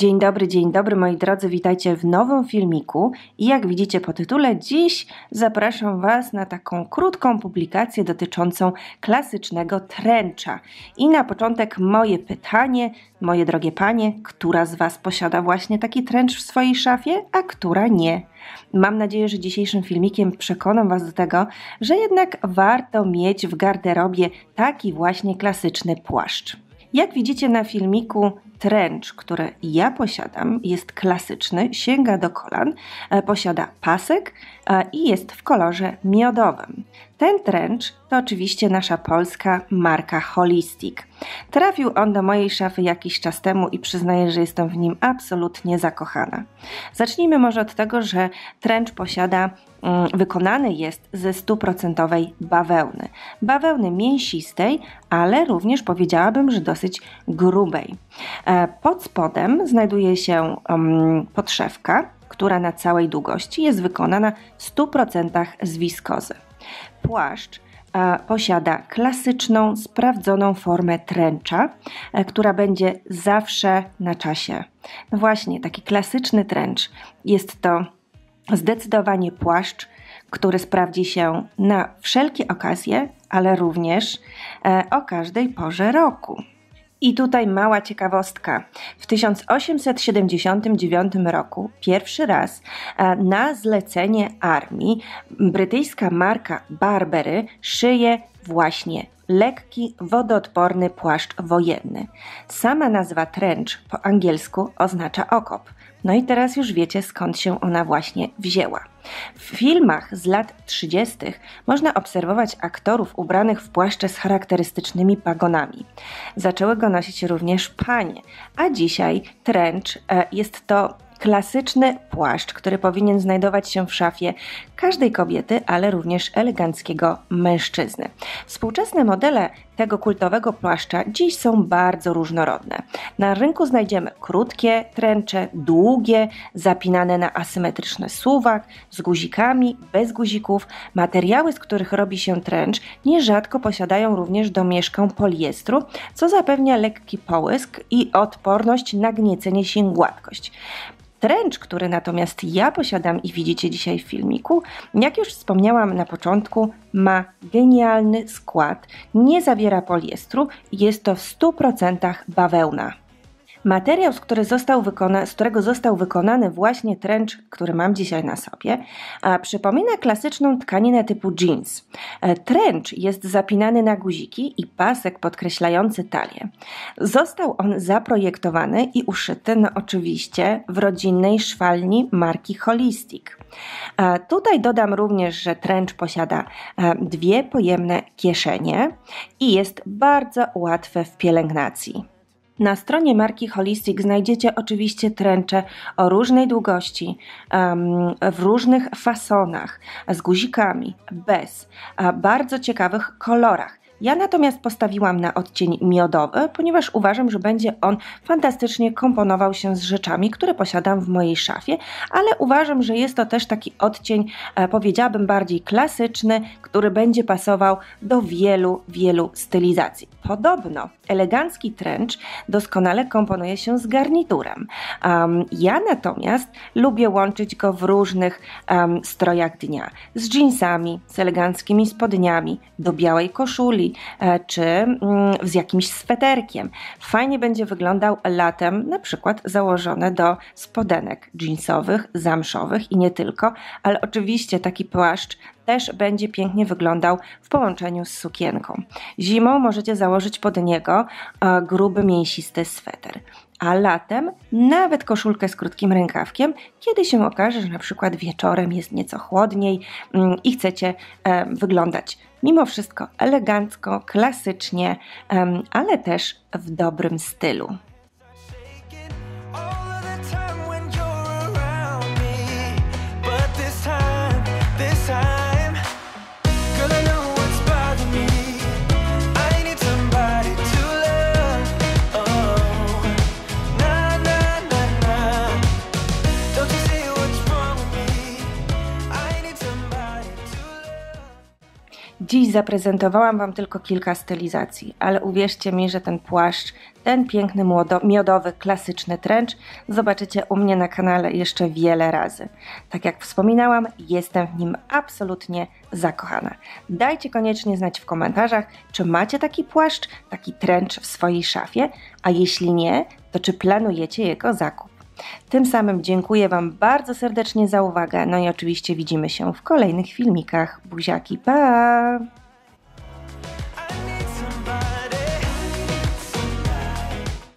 Dzień dobry, dzień dobry moi drodzy, witajcie w nowym filmiku i jak widzicie po tytule dziś zapraszam Was na taką krótką publikację dotyczącą klasycznego tręcza. I na początek moje pytanie, moje drogie panie, która z Was posiada właśnie taki tręcz w swojej szafie, a która nie? Mam nadzieję, że dzisiejszym filmikiem przekonam Was do tego, że jednak warto mieć w garderobie taki właśnie klasyczny płaszcz. Jak widzicie na filmiku, trench, który ja posiadam, jest klasyczny, sięga do kolan, e, posiada pasek e, i jest w kolorze miodowym. Ten trench to oczywiście nasza polska marka Holistic. Trafił on do mojej szafy jakiś czas temu i przyznaję, że jestem w nim absolutnie zakochana. Zacznijmy może od tego, że trench posiada Mm, wykonany jest ze stuprocentowej bawełny. Bawełny mięsistej, ale również powiedziałabym, że dosyć grubej. E, pod spodem znajduje się mm, podszewka, która na całej długości jest wykonana w 100% z wiskozy. Płaszcz e, posiada klasyczną, sprawdzoną formę tręcza, e, która będzie zawsze na czasie. No właśnie, taki klasyczny tręcz. Jest to Zdecydowanie płaszcz, który sprawdzi się na wszelkie okazje, ale również e, o każdej porze roku. I tutaj mała ciekawostka. W 1879 roku pierwszy raz e, na zlecenie armii brytyjska marka Barbery szyje właśnie lekki, wodoodporny płaszcz wojenny. Sama nazwa trench po angielsku oznacza okop. No i teraz już wiecie skąd się ona właśnie wzięła. W filmach z lat 30. można obserwować aktorów ubranych w płaszcze z charakterystycznymi pagonami. Zaczęły go nosić również panie, a dzisiaj trench jest to klasyczny płaszcz, który powinien znajdować się w szafie każdej kobiety, ale również eleganckiego mężczyzny. Współczesne modele tego kultowego płaszcza dziś są bardzo różnorodne. Na rynku znajdziemy krótkie tręcze, długie, zapinane na asymetryczny suwak, z guzikami, bez guzików. Materiały, z których robi się tręcz, nierzadko posiadają również domieszkę poliestru, co zapewnia lekki połysk i odporność na gniecenie się gładkość. Tręcz, który natomiast ja posiadam i widzicie dzisiaj w filmiku, jak już wspomniałam na początku, ma genialny skład, nie zawiera poliestru, jest to w 100% bawełna. Materiał, z, który został wykona- z którego został wykonany właśnie trench, który mam dzisiaj na sobie, przypomina klasyczną tkaninę typu jeans. E, trench jest zapinany na guziki i pasek podkreślający talię. Został on zaprojektowany i uszyty, no oczywiście, w rodzinnej szwalni marki Holistic. Tutaj dodam również, że trench posiada e, dwie pojemne kieszenie i jest bardzo łatwe w pielęgnacji. Na stronie marki Holistic znajdziecie oczywiście tręcze o różnej długości, w różnych fasonach, z guzikami, bez, bardzo ciekawych kolorach. Ja natomiast postawiłam na odcień miodowy, ponieważ uważam, że będzie on fantastycznie komponował się z rzeczami, które posiadam w mojej szafie, ale uważam, że jest to też taki odcień, e, powiedziałabym bardziej klasyczny, który będzie pasował do wielu, wielu stylizacji. Podobno elegancki trench doskonale komponuje się z garniturem. Um, ja natomiast lubię łączyć go w różnych um, strojach dnia. Z jeansami, z eleganckimi spodniami, do białej koszuli, E, czy mm, z jakimś sweterkiem. Fajnie będzie wyglądał latem, na przykład założone do spodenek jeansowych, zamszowych i nie tylko, ale oczywiście taki płaszcz też będzie pięknie wyglądał w połączeniu z sukienką. Zimą możecie założyć pod niego e, gruby, mięsisty sweter a latem nawet koszulkę z krótkim rękawkiem, kiedy się okaże, że na przykład wieczorem jest nieco chłodniej mm, i chcecie wyglądać mimo wszystko elegancko, klasycznie, ale też w dobrym stylu. Dziś zaprezentowałam Wam tylko kilka stylizacji, ale uwierzcie mi, że ten płaszcz, ten piękny miodowy, klasyczny trench zobaczycie u mnie na kanale jeszcze wiele razy. Tak jak wspominałam, jestem w nim absolutnie zakochana. Dajcie koniecznie znać w komentarzach, czy macie taki płaszcz, taki trench w swojej szafie, a jeśli nie, to czy planujecie jego zakup. Tym samym dziękuję Wam bardzo serdecznie za uwagę. No i oczywiście widzimy się w kolejnych filmikach. Buziaki, pa!